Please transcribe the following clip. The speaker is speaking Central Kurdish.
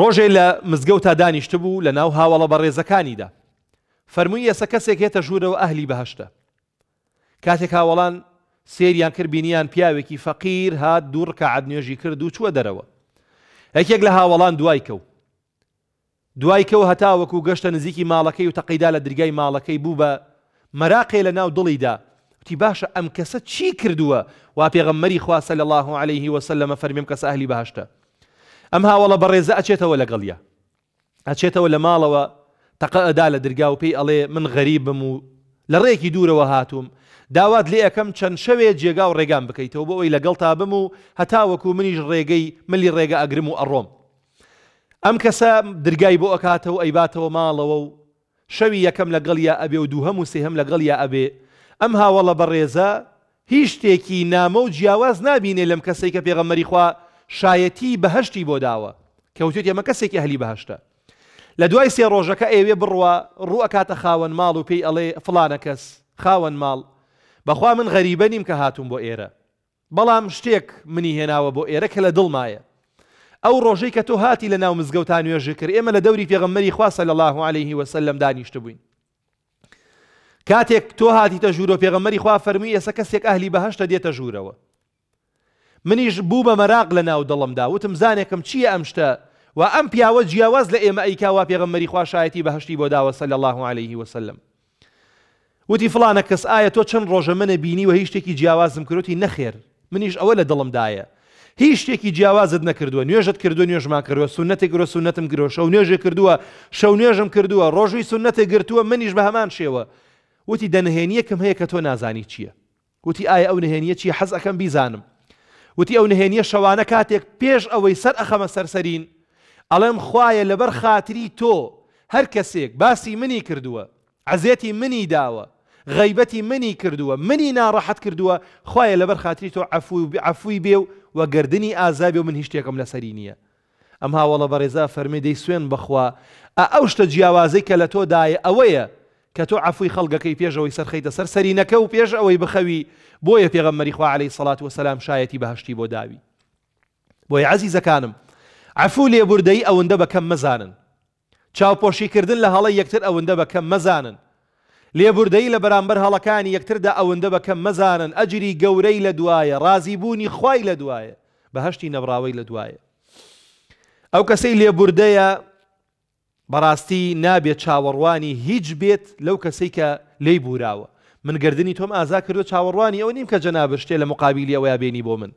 ڕۆژێ لە مزگەوتا دانیشت بوو لە ناو هاوڵە بە ڕێزەکانیدا فەرمووی ئێسە کەسێک هێتە ژوورەوە ئەهلی بەهشتە کاتێک هاوڵان سێریان کرد بینیان پیاوێکی فەقیر هات دوور کە عادنێژی کرد و چووە دەرەوە یەکێک لە هاوڵان دوای کەوت دوای کەەوە هەتاوەکو و گەشتە نزیکی ماڵەکەی و تەقیدا لە درگای ماڵەکەی بوو بە مەراقێ لە ناو دڵیدا وتی باشە ئەم کەسە چی کردووە وا پێغەممەری خواسە لە الله عليه وسلم لەمە فەرمیم کەسە ئەهلی باشتە ئەم هاوڵە بەڕێزە ئەچێتەوە لەگەڵە ئەچێتەوە لە ماڵەوە تەقە ئەدا لە دەرگاو پێی ئەڵێ من غەریبم و لە ڕێکی دوورەوە هاتووم داوات لێ ئەەکەم چەند شەوێ جێگا و ڕێگان بکەیتەوە بۆ ئەوی لەگەڵ تا بم و هەتاوەکو منیش ڕێگەی ملی ڕێگە ئەگرم و ئەڕۆم ئەم کەسە درگای بۆ ئەکاتەوە ئەیباتەوە ماڵەوە و شەوی یەکەم لە گەڵیا ئەبێ و دووهەم و سێهم لە گەڵیا ئەبێ ئەم هاوەڵە بەڕێزە هیچ شتێکی نامە و جیاواز نبینێ لەم کەسێک کە پێغەمەری خوا شایەتی بەهشتی بۆ داوە کەوتێت ئێمە کەسێکی هەلی بەهشتە لە دوای سێ ڕۆژەکە ئێوێ بڕوە ڕوو ئەکاتە خاوەن ماڵ و پێی ئەڵێ فلانە کەس خاوەن ماڵ بەخوا من غەریبە نیم کە هاتووم بۆ ئێرە بەڵام شتێک منی هێناوە بۆ ئێرە کە لە دڵمایە ئەو ڕۆژەی کە تۆ هاتی لە ناو مزگەوتان وێژە کرد ئێمە لە دەوری پێغممەری خواسە لە الله عليه وسلم دانیشت بووین کاتێک تۆ هاتیتە ژوورۆ پێغمەری خوا فەرمی ئێسە کەسێک ئەهلی بەهشتە دێتە ژوورەوە منیش بوو بە مەراق لە ناو دڵمدا وتم زانێکم چییە ئەم شتە و ئەم پیاوە جیاواز لە ئێمە ئەیکاوا پێغممەری خوشایەتی بەهشتی بۆ داوە سەل الله عليه وسلم وتی فلانە کەس ئایا تۆ چەند ڕۆژە منە بینی و هیچ شتێکی جیاوازم کردی نەخێر منیش ئەوە لە دڵمدایە هیچ شتێکی جیاوازت نەکردووە نوێژت کردو نوێژمان کردووە سونەتی گرۆ سونەتم گرۆ شەو نوێژێ کردووە شەو نوێژم کردووە ڕۆژوی سونەتە گرتووە منیش بە هەمان شێوە وتی دەنهێنیەکەم هەیە کە تۆ نازانی چییە وتی ئایا ئەو نهێنیە چی حەزەکەم بیزانم وتی ئەو نهێنیە شەوانە کاتێک پێش ئەوەی سەر ئەخەمە سەرسەرین ئەڵێم خوایە لەبەر خااتری تۆ هەر کەسێک باسی منی کردووە عزێتی منی داوە غیبەتی منی کردووە منی ناڕەحەت کردووە خوایە لەبەر خااتری تۆ عفوی بێ و وەگردنی ئازابی و من هیچشتێکم لەسەری نییە ئەم هاوڵە بەڕێزا فەرمی دەی سوێن بخوا ئەو شتە جیاوازەی کە لە تۆدایە ئەوەیە کە تۆ عفوی خەڵگەکەی پێشەوەی سەرخەیتە سەر سەرینەکە و پێش ئەوەی بخەوی بۆیە پێغەممەری خوا عليهەی سەڵات وەسەسلام شایەتی بەهشتی بۆ داوی بۆی عزی زەکانم عفو لێبوردەی ئەوەندە بەکەم مەزانن چاوپۆشیکردن لە هەڵی یەکتر ئەوەندە بەکەم مەزانن لێبوردەی لە بەرامبەر هەڵەکانی یەکتردا ئەوەندە بەکەم مەزانن ئەجری گەورەی لە دوایە ڕازیبوونی خوای لە دوایە بەهشتی نەبراوەی لە دوایە ئەو کەسەی لێبوردەیە بەڕاستی نابێت چاوەڕوانی هیچ بێت لەو کەسەی کە لی بوراوە من گردردنی تۆم ئازا کردو چاوەڕوانی ئەو نیم کە جەنابشتێ لە مقابلی ئەوە بینی بۆ من.